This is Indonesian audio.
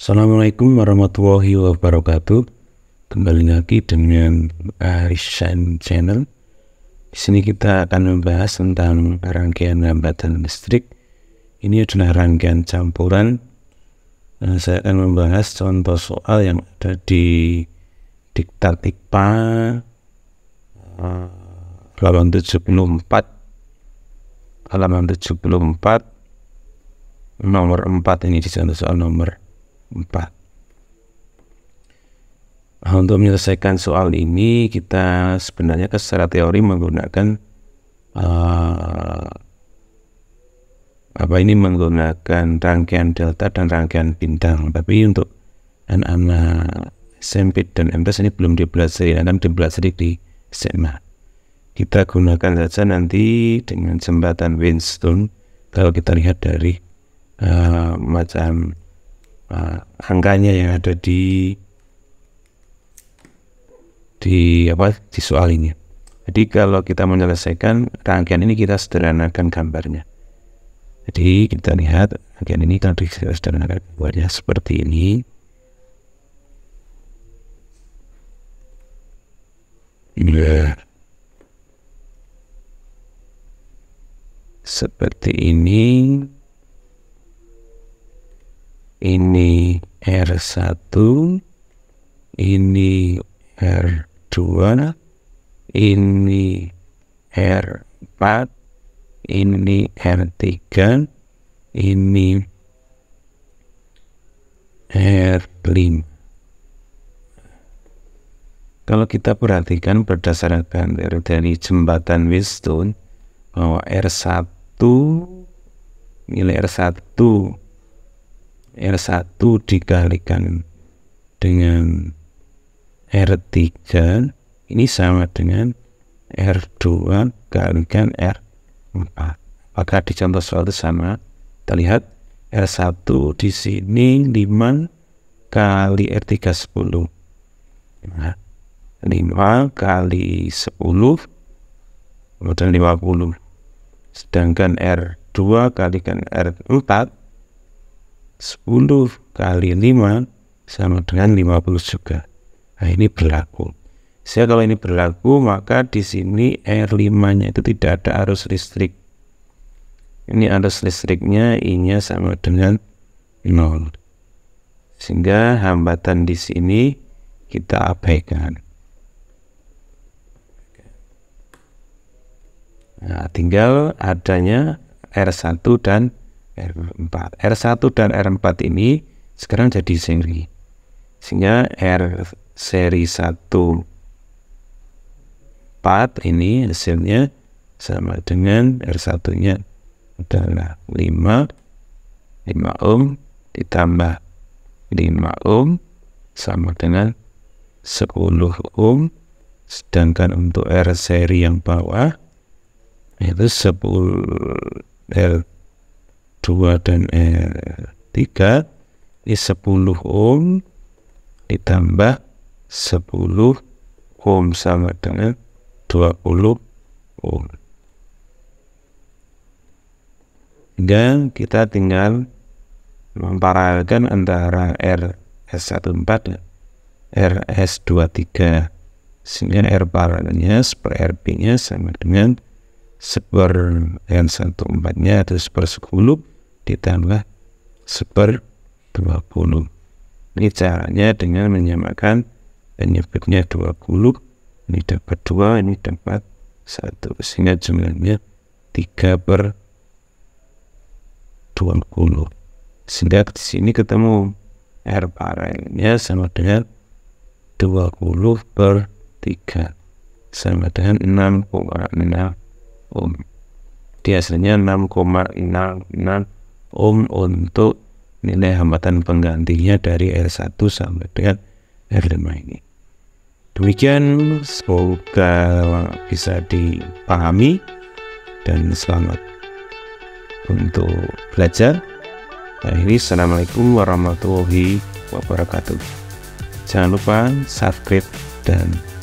Assalamualaikum warahmatullahi wabarakatuh. Kembali lagi dengan Arisan eh, Channel. Di sini kita akan membahas tentang rangkaian hambatan listrik. Ini adalah rangkaian campuran. Dan eh, saya akan membahas contoh soal yang ada di diktat Tikpa halaman 74 halaman 74 nomor 4 ini di sana soal nomor 4 nah, untuk menyelesaikan soal ini kita sebenarnya secara teori menggunakan uh, apa ini menggunakan rangkaian delta dan rangkaian bintang tapi untuk anak-anak sempit dan MTS ini belum dipelajari, akan dipelajari di SMA. Kita gunakan saja nanti dengan jembatan Winston kalau kita lihat dari uh, macam uh, angkanya yang ada di di apa di soal ini. Jadi kalau kita menyelesaikan rangkaian ini kita sederhanakan gambarnya. Jadi kita lihat rangkaian ini kita sederhanakan gambarnya seperti ini. ya. seperti ini ini R1 ini R2 ini R4 ini R3 ini R5 kalau kita perhatikan berdasarkan dari jembatan Wheatstone bahwa R1 nilai R1 R1 dikalikan dengan R3 ini sama dengan R2 kalikan R4 apakah di contoh soal itu sama kita lihat R1 di sini 5 kali R3 10 nah, 5 kali 10 kemudian 50 sedangkan R2 kali R4 10 kali 5 sama dengan 50 juga nah ini berlaku saya kalau ini berlaku maka di sini R5 nya itu tidak ada arus listrik ini arus listriknya I nya sama dengan 0 sehingga hambatan di sini kita abaikan Nah, tinggal adanya R1 dan R4. R1 dan R4 ini sekarang jadi seri. Sehingga R seri 1 4 ini hasilnya sama dengan R1-nya adalah 5 5 ohm ditambah 5 ohm sama dengan 10 ohm sedangkan untuk R seri yang bawah itu sepuluh eh, L2 dan R 3 ini 10 ohm ditambah 10 ohm sama dengan 20 ohm dan kita tinggal memparalelkan antara RS14 RS23 sehingga R paralelnya per RP nya sama dengan seper yang satu empatnya atau seper sepuluh ditambah seper dua puluh. Ini caranya dengan menyamakan penyebutnya dua puluh. Ini dapat dua, ini dapat satu. Sehingga jumlahnya tiga per dua puluh. Sehingga di sini ketemu R paralelnya sama dengan dua puluh per tiga sama dengan enam enam ohm biasanya 6,66 ohm untuk nilai hambatan penggantinya dari R1 sampai dengan R5 ini demikian semoga bisa dipahami dan selamat untuk belajar Nah ini Assalamualaikum warahmatullahi wabarakatuh Jangan lupa subscribe dan